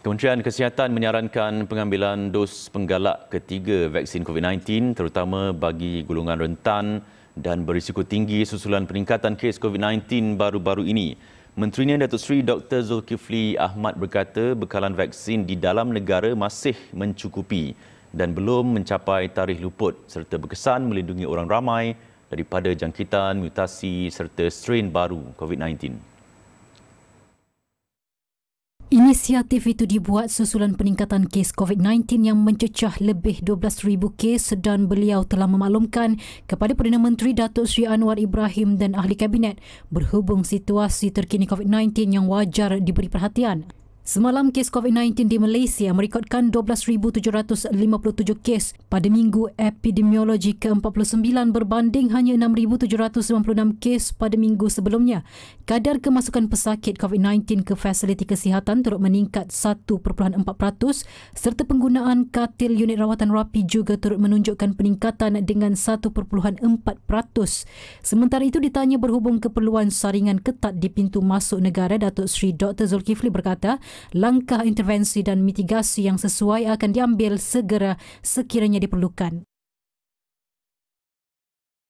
Kementerian Kesihatan menyarankan pengambilan dos penggalak ketiga vaksin COVID-19 terutama bagi golongan rentan dan berisiko tinggi susulan peningkatan kes COVID-19 baru-baru ini. Menterinya Datuk Seri Dr. Zulkifli Ahmad berkata bekalan vaksin di dalam negara masih mencukupi dan belum mencapai tarikh luput serta berkesan melindungi orang ramai daripada jangkitan mutasi serta strain baru COVID-19. Inisiatif itu dibuat susulan peningkatan kes COVID-19 yang mencecah lebih 12,000 kes dan beliau telah memaklumkan kepada Perdana Menteri Datuk Sri Anwar Ibrahim dan Ahli Kabinet berhubung situasi terkini COVID-19 yang wajar diberi perhatian. Semalam kes COVID-19 di Malaysia merekodkan 12,757 kes pada minggu epidemiologi ke-49 berbanding hanya 6,796 kes pada minggu sebelumnya. Kadar kemasukan pesakit COVID-19 ke fasiliti kesihatan turut meningkat 1.4% serta penggunaan katil unit rawatan rapi juga turut menunjukkan peningkatan dengan 1.4%. Sementara itu ditanya berhubung keperluan saringan ketat di pintu masuk negara, Datuk Sri Dr. Zulkifli berkata, langkah intervensi dan mitigasi yang sesuai akan diambil segera sekiranya diperlukan.